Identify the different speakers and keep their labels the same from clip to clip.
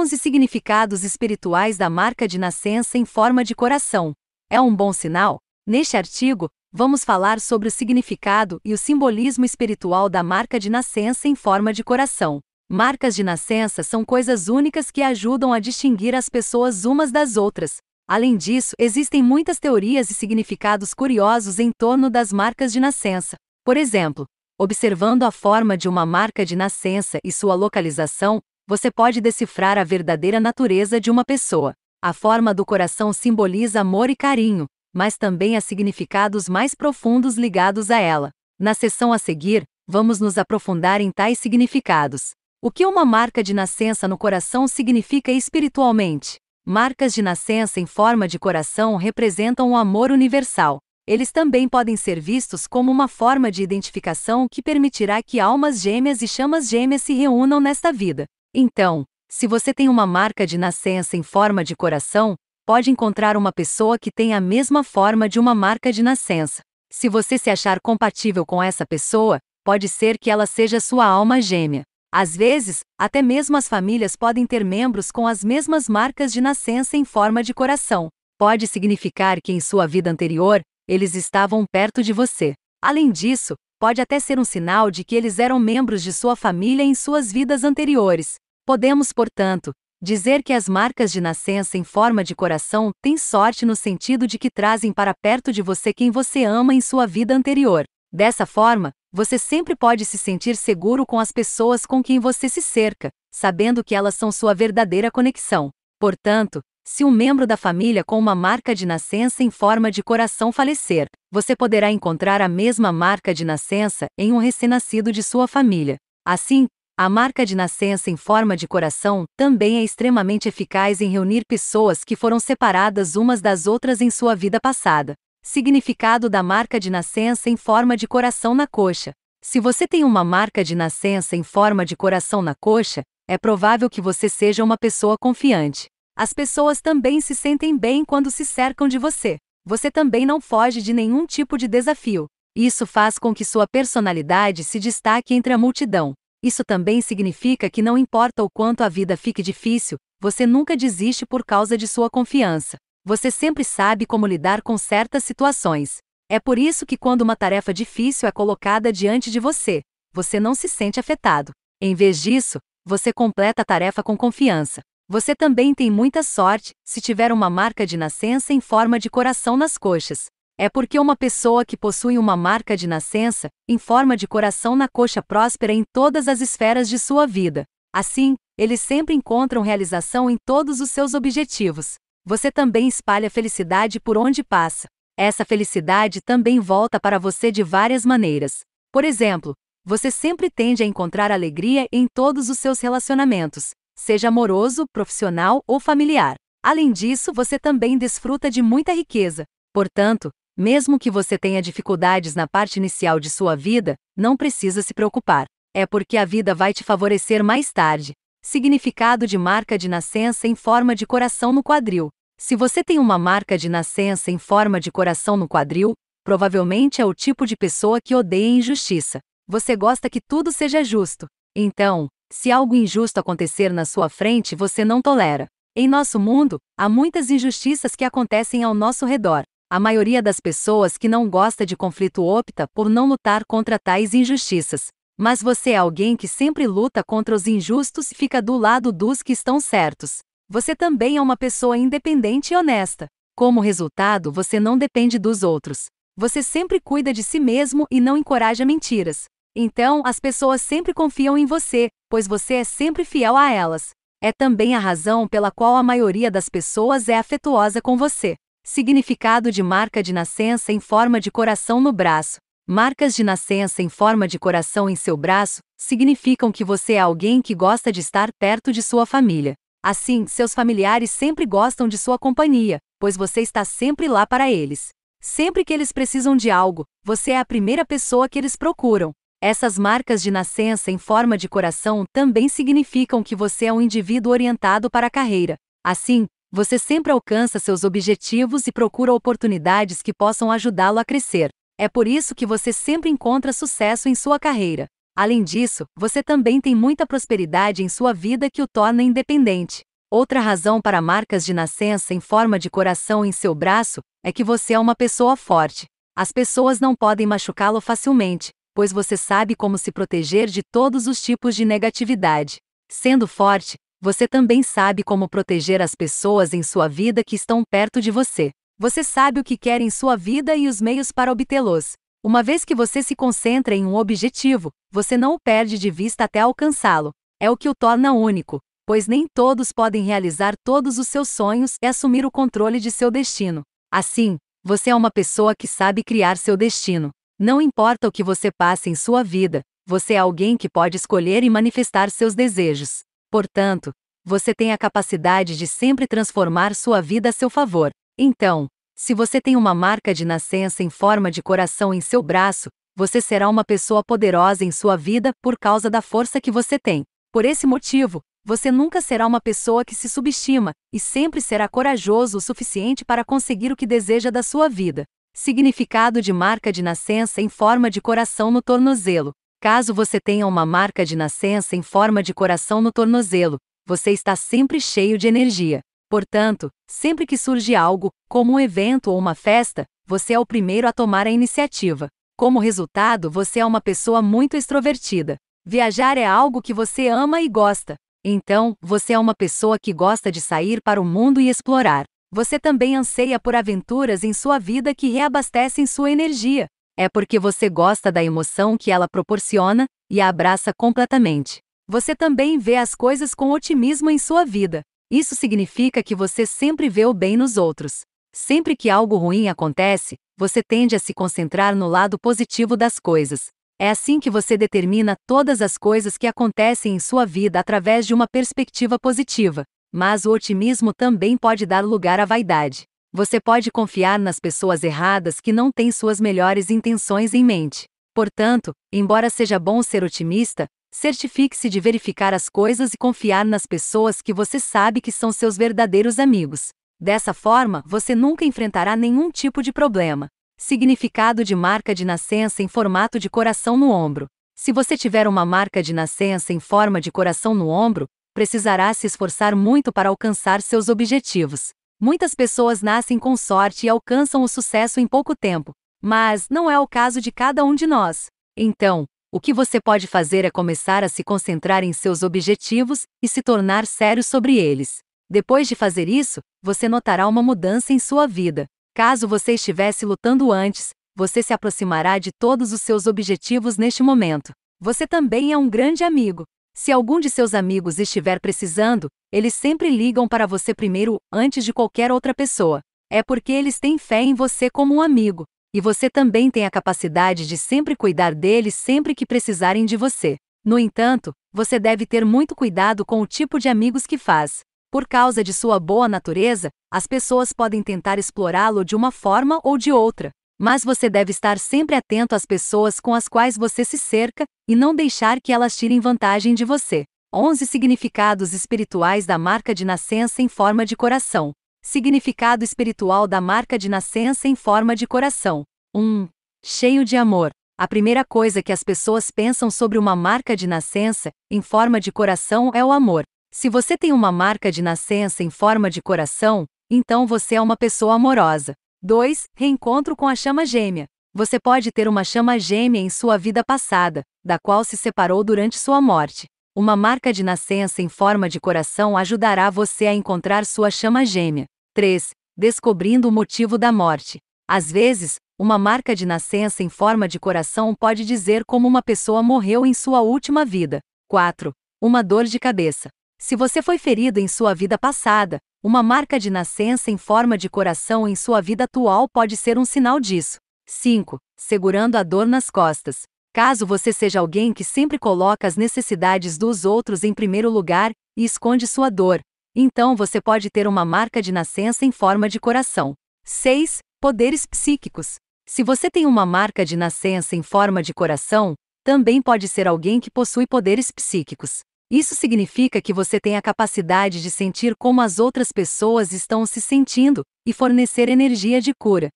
Speaker 1: 11 significados espirituais da marca de nascença em forma de coração. É um bom sinal? Neste artigo, vamos falar sobre o significado e o simbolismo espiritual da marca de nascença em forma de coração. Marcas de nascença são coisas únicas que ajudam a distinguir as pessoas umas das outras. Além disso, existem muitas teorias e significados curiosos em torno das marcas de nascença. Por exemplo, observando a forma de uma marca de nascença e sua localização, você pode decifrar a verdadeira natureza de uma pessoa. A forma do coração simboliza amor e carinho, mas também há significados mais profundos ligados a ela. Na sessão a seguir, vamos nos aprofundar em tais significados. O que uma marca de nascença no coração significa espiritualmente? Marcas de nascença em forma de coração representam o amor universal. Eles também podem ser vistos como uma forma de identificação que permitirá que almas gêmeas e chamas gêmeas se reúnam nesta vida. Então, se você tem uma marca de nascença em forma de coração, pode encontrar uma pessoa que tem a mesma forma de uma marca de nascença. Se você se achar compatível com essa pessoa, pode ser que ela seja sua alma gêmea. Às vezes, até mesmo as famílias podem ter membros com as mesmas marcas de nascença em forma de coração. Pode significar que em sua vida anterior, eles estavam perto de você. Além disso, pode até ser um sinal de que eles eram membros de sua família em suas vidas anteriores. Podemos, portanto, dizer que as marcas de nascença em forma de coração têm sorte no sentido de que trazem para perto de você quem você ama em sua vida anterior. Dessa forma, você sempre pode se sentir seguro com as pessoas com quem você se cerca, sabendo que elas são sua verdadeira conexão. Portanto, se um membro da família com uma marca de nascença em forma de coração falecer, você poderá encontrar a mesma marca de nascença em um recém-nascido de sua família. Assim, a marca de nascença em forma de coração também é extremamente eficaz em reunir pessoas que foram separadas umas das outras em sua vida passada. Significado da marca de nascença em forma de coração na coxa. Se você tem uma marca de nascença em forma de coração na coxa, é provável que você seja uma pessoa confiante. As pessoas também se sentem bem quando se cercam de você. Você também não foge de nenhum tipo de desafio. Isso faz com que sua personalidade se destaque entre a multidão. Isso também significa que não importa o quanto a vida fique difícil, você nunca desiste por causa de sua confiança. Você sempre sabe como lidar com certas situações. É por isso que, quando uma tarefa difícil é colocada diante de você, você não se sente afetado. Em vez disso, você completa a tarefa com confiança. Você também tem muita sorte se tiver uma marca de nascença em forma de coração nas coxas. É porque uma pessoa que possui uma marca de nascença em forma de coração na coxa próspera em todas as esferas de sua vida. Assim, eles sempre encontram realização em todos os seus objetivos. Você também espalha felicidade por onde passa. Essa felicidade também volta para você de várias maneiras. Por exemplo, você sempre tende a encontrar alegria em todos os seus relacionamentos seja amoroso, profissional ou familiar. Além disso, você também desfruta de muita riqueza. Portanto, mesmo que você tenha dificuldades na parte inicial de sua vida, não precisa se preocupar. É porque a vida vai te favorecer mais tarde. Significado de marca de nascença em forma de coração no quadril. Se você tem uma marca de nascença em forma de coração no quadril, provavelmente é o tipo de pessoa que odeia injustiça. Você gosta que tudo seja justo. Então, se algo injusto acontecer na sua frente, você não tolera. Em nosso mundo, há muitas injustiças que acontecem ao nosso redor. A maioria das pessoas que não gosta de conflito opta por não lutar contra tais injustiças. Mas você é alguém que sempre luta contra os injustos e fica do lado dos que estão certos. Você também é uma pessoa independente e honesta. Como resultado, você não depende dos outros. Você sempre cuida de si mesmo e não encoraja mentiras. Então, as pessoas sempre confiam em você, pois você é sempre fiel a elas. É também a razão pela qual a maioria das pessoas é afetuosa com você. Significado de marca de nascença em forma de coração no braço. Marcas de nascença em forma de coração em seu braço significam que você é alguém que gosta de estar perto de sua família. Assim, seus familiares sempre gostam de sua companhia, pois você está sempre lá para eles. Sempre que eles precisam de algo, você é a primeira pessoa que eles procuram. Essas marcas de nascença em forma de coração também significam que você é um indivíduo orientado para a carreira. Assim, você sempre alcança seus objetivos e procura oportunidades que possam ajudá-lo a crescer. É por isso que você sempre encontra sucesso em sua carreira. Além disso, você também tem muita prosperidade em sua vida que o torna independente. Outra razão para marcas de nascença em forma de coração em seu braço é que você é uma pessoa forte. As pessoas não podem machucá-lo facilmente, pois você sabe como se proteger de todos os tipos de negatividade. Sendo forte, você também sabe como proteger as pessoas em sua vida que estão perto de você. Você sabe o que quer em sua vida e os meios para obtê-los. Uma vez que você se concentra em um objetivo, você não o perde de vista até alcançá-lo. É o que o torna único, pois nem todos podem realizar todos os seus sonhos e assumir o controle de seu destino. Assim, você é uma pessoa que sabe criar seu destino. Não importa o que você passe em sua vida, você é alguém que pode escolher e manifestar seus desejos. Portanto, você tem a capacidade de sempre transformar sua vida a seu favor. Então, se você tem uma marca de nascença em forma de coração em seu braço, você será uma pessoa poderosa em sua vida por causa da força que você tem. Por esse motivo, você nunca será uma pessoa que se subestima e sempre será corajoso o suficiente para conseguir o que deseja da sua vida significado de marca de nascença em forma de coração no tornozelo. Caso você tenha uma marca de nascença em forma de coração no tornozelo, você está sempre cheio de energia. Portanto, sempre que surge algo, como um evento ou uma festa, você é o primeiro a tomar a iniciativa. Como resultado, você é uma pessoa muito extrovertida. Viajar é algo que você ama e gosta. Então, você é uma pessoa que gosta de sair para o mundo e explorar. Você também anseia por aventuras em sua vida que reabastecem sua energia. É porque você gosta da emoção que ela proporciona e a abraça completamente. Você também vê as coisas com otimismo em sua vida. Isso significa que você sempre vê o bem nos outros. Sempre que algo ruim acontece, você tende a se concentrar no lado positivo das coisas. É assim que você determina todas as coisas que acontecem em sua vida através de uma perspectiva positiva. Mas o otimismo também pode dar lugar à vaidade. Você pode confiar nas pessoas erradas que não têm suas melhores intenções em mente. Portanto, embora seja bom ser otimista, certifique-se de verificar as coisas e confiar nas pessoas que você sabe que são seus verdadeiros amigos. Dessa forma, você nunca enfrentará nenhum tipo de problema. Significado de marca de nascença em formato de coração no ombro. Se você tiver uma marca de nascença em forma de coração no ombro, precisará se esforçar muito para alcançar seus objetivos. Muitas pessoas nascem com sorte e alcançam o sucesso em pouco tempo, mas não é o caso de cada um de nós. Então, o que você pode fazer é começar a se concentrar em seus objetivos e se tornar sério sobre eles. Depois de fazer isso, você notará uma mudança em sua vida. Caso você estivesse lutando antes, você se aproximará de todos os seus objetivos neste momento. Você também é um grande amigo. Se algum de seus amigos estiver precisando, eles sempre ligam para você primeiro, antes de qualquer outra pessoa. É porque eles têm fé em você como um amigo, e você também tem a capacidade de sempre cuidar deles sempre que precisarem de você. No entanto, você deve ter muito cuidado com o tipo de amigos que faz. Por causa de sua boa natureza, as pessoas podem tentar explorá-lo de uma forma ou de outra, mas você deve estar sempre atento às pessoas com as quais você se cerca e não deixar que elas tirem vantagem de você. 11 Significados espirituais da marca de nascença em forma de coração. Significado espiritual da marca de nascença em forma de coração. 1. Um, cheio de amor. A primeira coisa que as pessoas pensam sobre uma marca de nascença, em forma de coração, é o amor. Se você tem uma marca de nascença em forma de coração, então você é uma pessoa amorosa. 2. Reencontro com a chama gêmea. Você pode ter uma chama gêmea em sua vida passada, da qual se separou durante sua morte. Uma marca de nascença em forma de coração ajudará você a encontrar sua chama gêmea. 3. Descobrindo o motivo da morte. Às vezes, uma marca de nascença em forma de coração pode dizer como uma pessoa morreu em sua última vida. 4. Uma dor de cabeça. Se você foi ferido em sua vida passada, uma marca de nascença em forma de coração em sua vida atual pode ser um sinal disso. 5. Segurando a dor nas costas. Caso você seja alguém que sempre coloca as necessidades dos outros em primeiro lugar e esconde sua dor, então você pode ter uma marca de nascença em forma de coração. 6. Poderes psíquicos. Se você tem uma marca de nascença em forma de coração, também pode ser alguém que possui poderes psíquicos. Isso significa que você tem a capacidade de sentir como as outras pessoas estão se sentindo e fornecer energia de cura.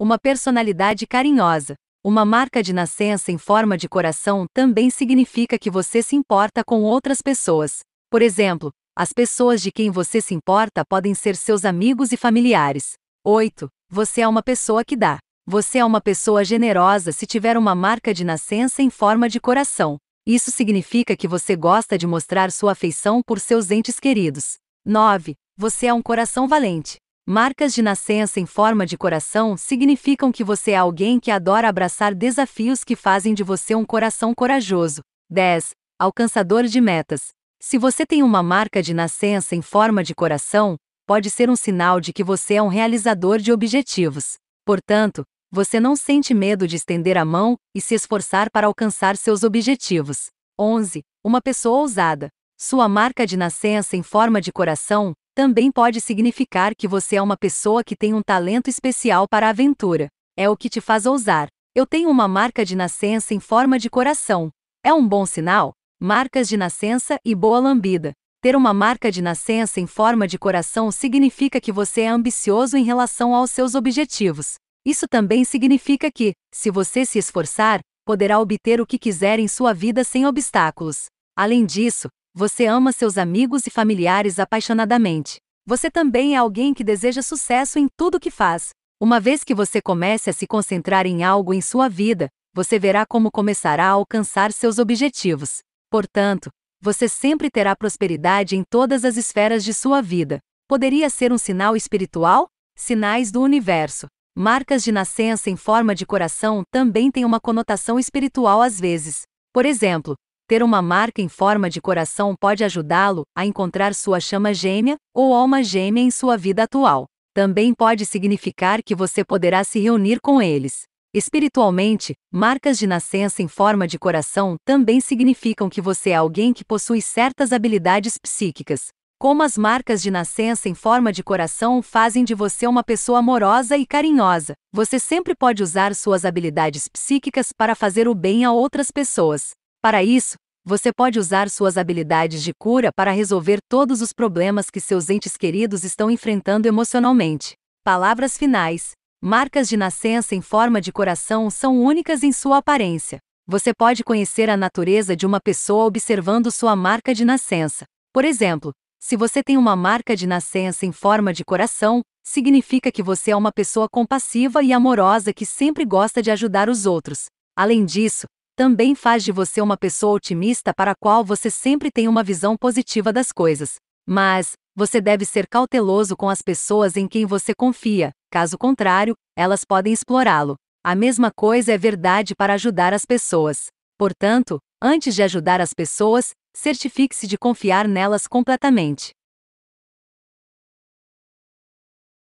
Speaker 1: Uma personalidade carinhosa. Uma marca de nascença em forma de coração também significa que você se importa com outras pessoas. Por exemplo, as pessoas de quem você se importa podem ser seus amigos e familiares. 8. Você é uma pessoa que dá. Você é uma pessoa generosa se tiver uma marca de nascença em forma de coração. Isso significa que você gosta de mostrar sua afeição por seus entes queridos. 9. Você é um coração valente. Marcas de nascença em forma de coração significam que você é alguém que adora abraçar desafios que fazem de você um coração corajoso. 10. Alcançador de metas. Se você tem uma marca de nascença em forma de coração, pode ser um sinal de que você é um realizador de objetivos. Portanto, você não sente medo de estender a mão e se esforçar para alcançar seus objetivos. 11. Uma pessoa ousada. Sua marca de nascença em forma de coração também pode significar que você é uma pessoa que tem um talento especial para a aventura. É o que te faz ousar. Eu tenho uma marca de nascença em forma de coração. É um bom sinal? Marcas de nascença e boa lambida. Ter uma marca de nascença em forma de coração significa que você é ambicioso em relação aos seus objetivos. Isso também significa que, se você se esforçar, poderá obter o que quiser em sua vida sem obstáculos. Além disso, você ama seus amigos e familiares apaixonadamente. Você também é alguém que deseja sucesso em tudo que faz. Uma vez que você comece a se concentrar em algo em sua vida, você verá como começará a alcançar seus objetivos. Portanto, você sempre terá prosperidade em todas as esferas de sua vida. Poderia ser um sinal espiritual? Sinais do universo. Marcas de nascença em forma de coração também têm uma conotação espiritual às vezes. Por exemplo, ter uma marca em forma de coração pode ajudá-lo a encontrar sua chama gêmea ou alma gêmea em sua vida atual. Também pode significar que você poderá se reunir com eles. Espiritualmente, marcas de nascença em forma de coração também significam que você é alguém que possui certas habilidades psíquicas, como as marcas de nascença em forma de coração fazem de você uma pessoa amorosa e carinhosa, você sempre pode usar suas habilidades psíquicas para fazer o bem a outras pessoas. Para isso, você pode usar suas habilidades de cura para resolver todos os problemas que seus entes queridos estão enfrentando emocionalmente. Palavras finais: Marcas de nascença em forma de coração são únicas em sua aparência. Você pode conhecer a natureza de uma pessoa observando sua marca de nascença. Por exemplo, se você tem uma marca de nascença em forma de coração, significa que você é uma pessoa compassiva e amorosa que sempre gosta de ajudar os outros. Além disso, também faz de você uma pessoa otimista para a qual você sempre tem uma visão positiva das coisas. Mas, você deve ser cauteloso com as pessoas em quem você confia, caso contrário, elas podem explorá-lo. A mesma coisa é verdade para ajudar as pessoas. Portanto, Antes de ajudar as pessoas, certifique-se de confiar nelas completamente.